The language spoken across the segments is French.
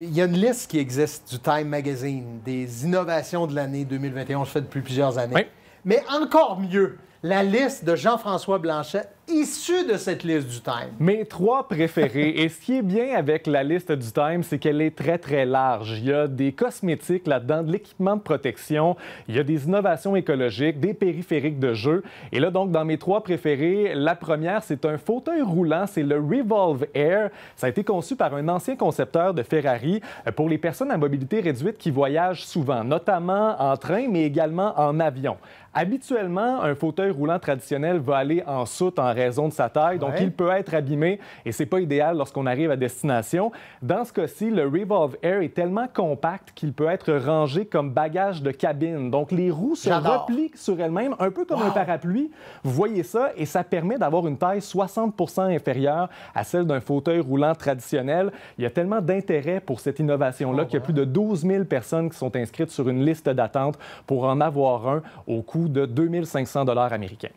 Il y a une liste qui existe du Time Magazine, des innovations de l'année 2021, je fais depuis plusieurs années. Mais encore mieux, la liste de Jean-François Blanchet issus de cette liste du Time. Mes trois préférés. et ce qui est bien avec la liste du Time, c'est qu'elle est très, très large. Il y a des cosmétiques là-dedans, de l'équipement de protection, il y a des innovations écologiques, des périphériques de jeu. Et là, donc, dans mes trois préférés, la première, c'est un fauteuil roulant, c'est le Revolve Air. Ça a été conçu par un ancien concepteur de Ferrari euh, pour les personnes à mobilité réduite qui voyagent souvent, notamment en train, mais également en avion. Habituellement, un fauteuil roulant traditionnel va aller en soute, en raison de sa taille. Donc, il peut être abîmé et c'est pas idéal lorsqu'on arrive à destination. Dans ce cas-ci, le Revolve Air est tellement compact qu'il peut être rangé comme bagage de cabine. Donc, les roues se replient sur elles-mêmes, un peu comme un parapluie. Vous voyez ça et ça permet d'avoir une taille 60 inférieure à celle d'un fauteuil roulant traditionnel. Il y a tellement d'intérêt pour cette innovation-là oh, qu'il y a plus de 12 000 personnes qui sont inscrites sur une liste d'attente pour en avoir un au coût de 2500 américains.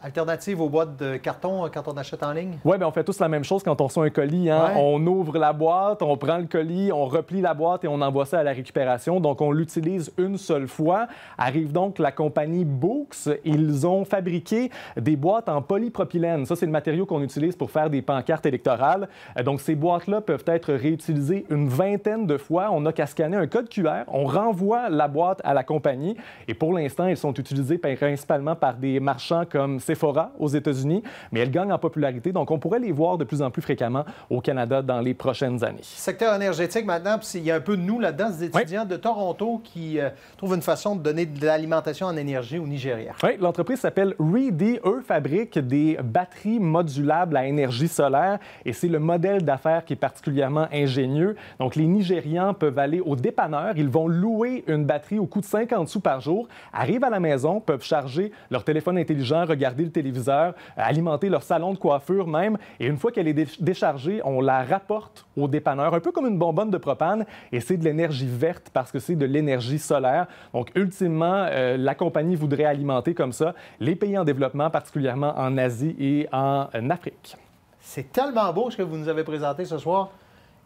Alternative aux boîtes de carton euh, quand on achète en ligne? Oui, bien, on fait tous la même chose quand on reçoit un colis. Hein? On ouvre la boîte, on prend le colis, on replie la boîte et on envoie ça à la récupération. Donc, on l'utilise une seule fois. Arrive donc la compagnie Books. Ils ont fabriqué des boîtes en polypropylène. Ça, c'est le matériau qu'on utilise pour faire des pancartes électorales. Euh, donc, ces boîtes-là peuvent être réutilisées une vingtaine de fois. On n'a qu'à scanner un code QR, on renvoie la boîte à la compagnie. Et pour l'instant, elles sont utilisées principalement par des marchands comme Sephora aux États-Unis, mais elles gagnent en popularité, donc on pourrait les voir de plus en plus fréquemment au Canada dans les prochaines années. Secteur énergétique maintenant, il y a un peu de nous là-dedans, des étudiants de Toronto qui euh, trouvent une façon de donner de l'alimentation en énergie au Nigeria. Oui, l'entreprise s'appelle Reedy. Eux fabriquent des batteries modulables à énergie solaire et c'est le modèle d'affaires qui est particulièrement ingénieux. Donc les Nigérians peuvent aller au dépanneur, ils vont louer une batterie au coût de 50 sous par jour, arrivent à la maison, peuvent charger leur téléphone intelligent, regarder le téléviseur, alimenter leur salon de coiffure même. Et une fois qu'elle est déchargée, on la rapporte au dépanneur, un peu comme une bonbonne de propane. Et c'est de l'énergie verte parce que c'est de l'énergie solaire. Donc, ultimement, euh, la compagnie voudrait alimenter comme ça les pays en développement, particulièrement en Asie et en euh, Afrique. C'est tellement beau ce que vous nous avez présenté ce soir.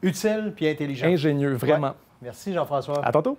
Utile puis intelligent. Ingénieux, vraiment. Merci Jean-François. À tantôt.